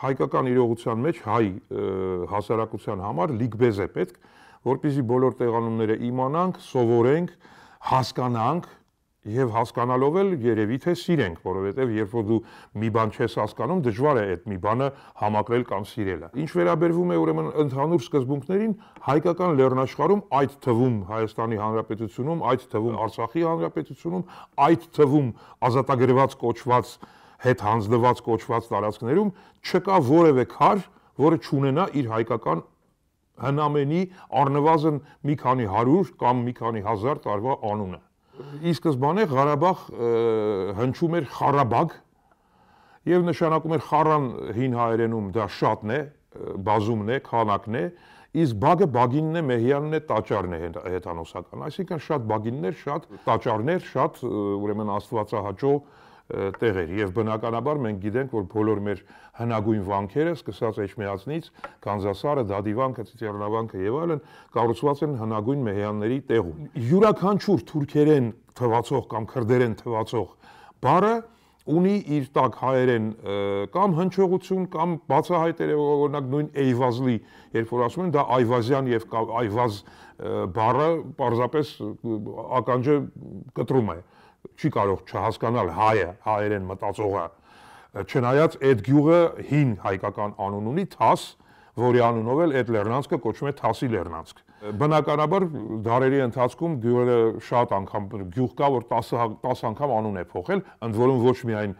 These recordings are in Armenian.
հայկական իրողության մեջ հայ հասարակության համար լիգբեզ է պետք, որպիսի բոլոր տեղանումները իմանանք, սովորենք, հասկանանք եւ հասկանալով էլ երևի թե սիրենք, որովհետեւ երբ որ դու մի բան չես հասկանում, դժվար է այդ մի բանը համակրել կամ սիրելը։ Ինչ վերաբերվում է ուրեմն ընդհանուր սկզբունքներին, հայկական լեռնաշխարհում, այդ թվում Հայաստանի Հանրապետությունում, այդ թվում Արցախի Հանրապետությունում, այդ թվում ազատագրված կոչված հետ հանձնված կոչված տարածքներում չկա որևէ քար, որը չունենա իր հայկական հնամենի առնվազն մի քանի 100 կամ մի քանի 1000 տարվա անունը։ Ի սկզբանե Ղարաբաղ հնչում էր Ղարաբաղ եւ նշանակում էր Խարան հին հայերենում դա շատն է, բազումն է, քանակն է, իսկ բագը բագինն է, մեհյանն է, տաճարն է հետանոսական։ Այսինքն շատ բագիններ, շատ տաճարներ, շատ ուրեմն աստվածահաճո տեղեր եւ բնականաբար մենք գիտենք որ բոլոր մեր հնագույն վանքերը սկսած Էջմիածնից, Կանզասարը, Դադիվանքը, Ցիցերանավանքը եւ այլն կառուցված են հնագույն մեհյանների տեղում։ Յուրաքանչյուր թուրքերեն թվացող կամ քրդերեն թվացող բառը ունի իր տակ հայերեն կամ հնչողություն կամ բացահայտ է օրինակ նույն Էյվազլի, երբ որ ասում են դա Այվազյան եւ Այվազ բառը պարզապես ականջը կտրում է։ Ա, չի կարող չհասկանալ հայը, հայերեն մտածողը։ Չնայած այդ գյուղը հին հայկական անուն ունի Թաս, որի անունով էլ այդ Լեռնանցքը կոչվում է Թասի Լեռնանցք։ Բնականաբար դարերի ընթացքում գյուղը շատ անգամ գյուղ կա, որ 10 10 հա- անգամ անուն է փոխել, ընդ որում ոչ միայն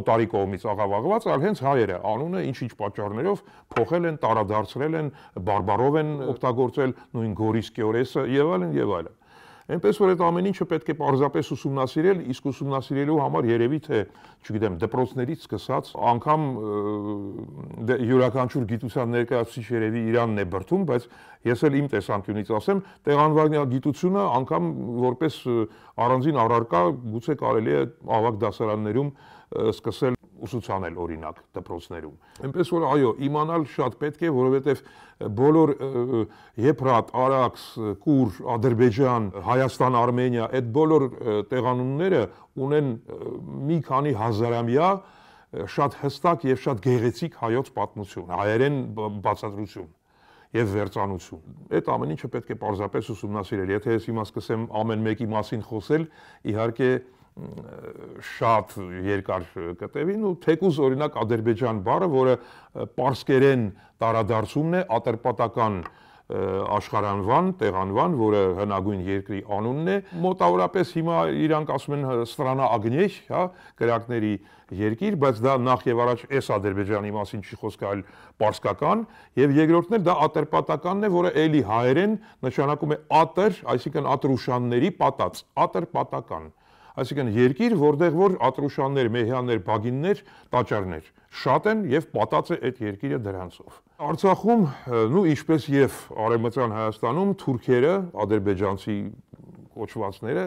օտարի կողմից աղավաղված, այլ հենց հայերը անունը ինչ-ինչ պատճառներով փոխել են, տարադարձրել են, բարբարով են օգտագործել նույն Գորիսկիորեսը եւ այլն եւ այլն։ Այնպես որ այդ ամեն ինչը պետք է պարզապես ուսումնասիրել, իսկ ուսումնասիրելու համար երևի թե, չգիտեմ, դպրոցներից սկսած, անգամ դե, յուրաքանչյուր գիտության ներկայացուցիչ երևի Իրանն է բրթում, բայց ես էլ իմ տեսանկյունից ասեմ, տեղանվագիտությունը անգամ որպես առանձին առարկա գուցե կարելի է ավագ դասարաններում սկսել ուսուցանել օրինակ դպրոցներում։ Էնպես որ այո, իմանալ շատ պետք է, որովհետև բոլոր Եփրատ, Արաքս, Կուր, Ադրբեջան, Հայաստան, Արմենիա, այդ բոլոր տեղանունները ունեն մի քանի հազարամյա շատ հստակ եւ շատ գեղեցիկ հայոց պատմություն, հայերեն բացատրություն եւ վերջանություն։ Այդ ամեն ինչը պետք է պարզապես ուսումնասիրել։ Եթե ես հիմա սկսեմ ամեն մեկի մասին խոսել, իհարկե շատ երկար կտևին ու թեկուզ օրինակ ադրբեջան բառը, որը պարսկերեն տարադարձումն է ատրպատական աշխարանվան, տեղանվան, որը հնագույն երկրի անունն է, մոտավորապես հիմա իրանք ասում են Ստրանա Ագնեջ, հա, կրակների երկիր, բայց դա նախ եւ առաջ էս Ադրբեջանի մասին չի խոսքը, այլ պարսկական, եւ երկրորդն էլ դա ատրպատականն է, որը ելի հայերեն նշանակում է ատր, այսինքն ատրուշանների պատած, ատրպատական այսինքն երկիր, որտեղ որ ատրուշաններ, մեհյաններ, բագիններ, տաճարներ շատ են եւ պատած է այդ երկիրը դրանցով։ Արցախում, նու ինչպես եւ արևմտյան Հայաստանում, թուրքերը, ադրբեջանցի կոչվածները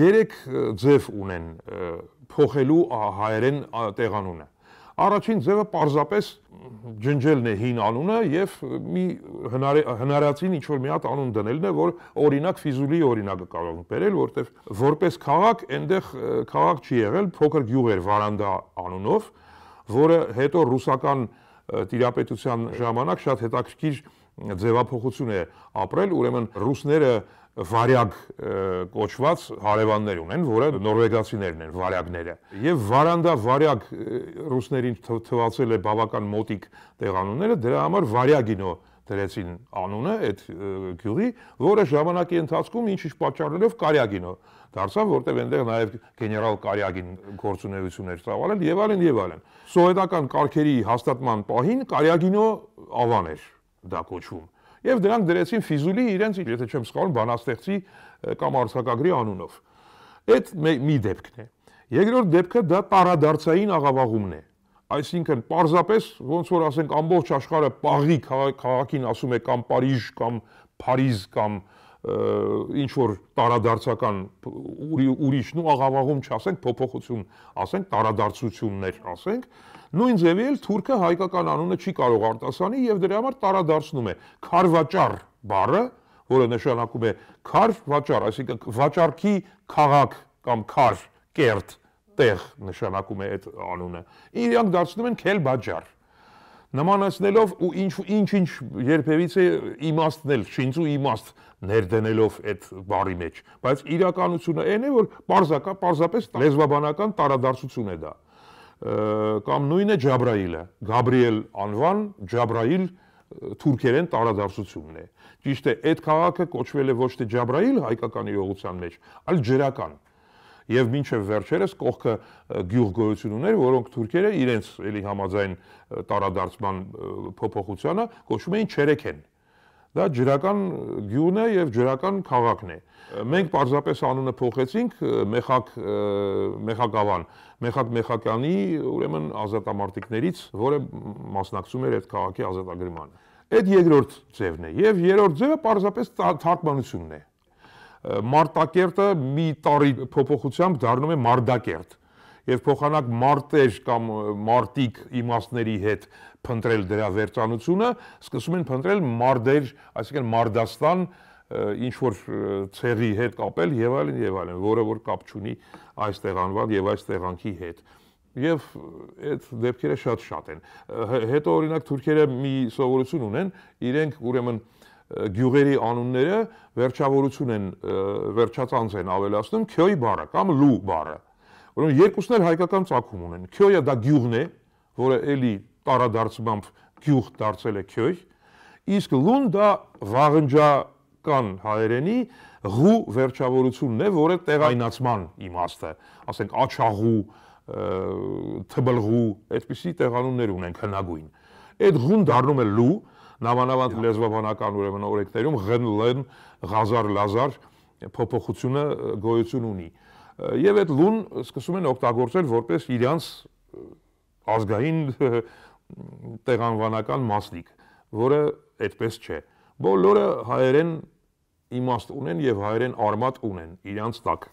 երեք ձև ունեն փոխելու հայերեն տեղանունը Առաջին ձևը պարզապես ջնջելն է հին անունը եւ մի հնար հնարացին ինչ որ մի հատ անուն դնելն է, որ օրինակ Ֆիզուլի օրինակը կարող ենք բերել, որտեվ որպես քաղաք այնտեղ քաղաք չի եղել, փոքր գյուղ էր Վարանդա անունով, որը հետո ռուսական տիրապետության ժամանակ շատ հետաքրքիր ձևափոխություն է ապրել, ուրեմն ռուսները վարյակ կոչված հարևաններ ունեն, որը նորվեգացիներն են, վարյակները։ Եվ վարանդա վարյակ ռուսներին թվացել է բավական մոտիկ տեղանունները, դրա համար վարյագինո դրեցին անունը այդ գյուղի, որը ժամանակի ընթացքում ինչ-ինչ պատճառներով Կարյագինո դարձավ, որտեղ այնտեղ նաև գեներալ Կարյագին գործունեություն էր ծավալել եւ այլն եւ այլն։ Սովետական կարգերի հաստատման պահին Կարյագինո ավան էր դա կոչվում եւ դրանք դրեցին Ֆիզուլի իրենց, եթե չեմ սխալվում, բանաստեղծի կամ արձակագրի անունով։ Այդ մի դեպքն է։ Երկրորդ դեպքը դա տարադարձային աղավաղումն է։ Այսինքն, պարզապես ոնց որ ասենք ամբողջ աշխարհը պաղի քաղաքին ասում է կամ Փարիժ կամ Փարիզ կամ, կամ ինչ որ տարադարձական ուրի ուրիշն ու աղավաղում չասենք փոփոխություն, ասենք տարադարձություններ, ասենք նույն ձևի էլ թուրքը հայկական անունը չի կարող արտասանի եւ դրա համար տարադարձնում է քարվաճար բառը, որը նշանակում է քար վաճար, այսինքն վաճարքի քաղաք կամ քար կերտ տեղ նշանակում է այդ անունը։ Իրանք դարձնում են քելբաջար նմանացնելով ու ինչ ինչ երբևիցե իմաստն էլ շինծու իմաստ ներդնելով այդ բարի մեջ բայց իրականությունը այն է որ պարզակա պարզապես լեզվաբանական տարադարձություն է դա կամ նույնը Ջաբրայիլը Գաբրիել անվան Ջաբրայիլ թուրքերեն տարադարձությունն է ճիշտ է այդ քաղաքը կոչվել է ոչ թե Ջաբրայիլ հայկական իրողության մեջ այլ ջրական եւ մինչեւ վերջերս կողքը գյուղգոյություն ուներ, որոնք թուրքերը իրենց էլի համաձայն տարադարձման փոփոխությանը կոչում էին չերեքեն։ Դա ջրական գյուղն է եւ ջրական քաղաքն է։ Մենք պարզապես անունը փոխեցինք Մեխակ Մեխակավան, Մեխակ Մեխակյանի, ուրեմն ազատամարտիկներից, որը մասնակցում էր այդ քաղաքի ազատագրմանը։ Այդ երկրորդ ձևն է։ Եվ երրորդ ձևը պարզապես թարգմանությունն է։ դա, Մարտակերտը մի տարի փոփոխությամբ դառնում է Մարդակերտ եւ փոխանակ մարտեր կամ մարտիկ իմաստների հետ փնտրել դրա վերջանությունը, սկսում են փնտրել մարդեր, այսինքն մարդաստան ինչ որ ցեղի հետ կապել եւ այլն եւ այլն, որը որ կապ չունի այս տեղանվան եւ այս տեղանքի հետ եւ այդ դեպքերը շատ շատ են հետո օրինակ թուրքերը մի սովորություն ունեն իրենք ուրեմն ու գյուղերի անունները վերջավորություն են վերջածանց են ավելացնում քյոյ բառը կամ լու բառը։ Ուրեմն երկուսն էլ հայկական ծագում ունեն։ Քյոյը դա գյուղն է, որը էլի տարադարձմամբ գյուղ դարձել է քյոյ, իսկ լուն դա վաղնջական հայերենի ղու վերջավորությունն է, որը տեղայնացման իմաստը, ասենք աչաղու, թբլղու, այդպիսի տեղանուններ ունեն հնագույն։ Այդ ղուն դառնում է լու, նամանավանդ լեզվաբանական ուրեմն օրենքներում ղնլն ղազար լազար փոփոխությունը գոյություն ունի եւ այդ լուն սկսում են օգտագործել որպես իրանց ազգային տեղանվանական մասնիկ որը այդպես չէ բոլորը հայերեն իմաստ ունեն եւ հայերեն արմատ ունեն իրանց տակ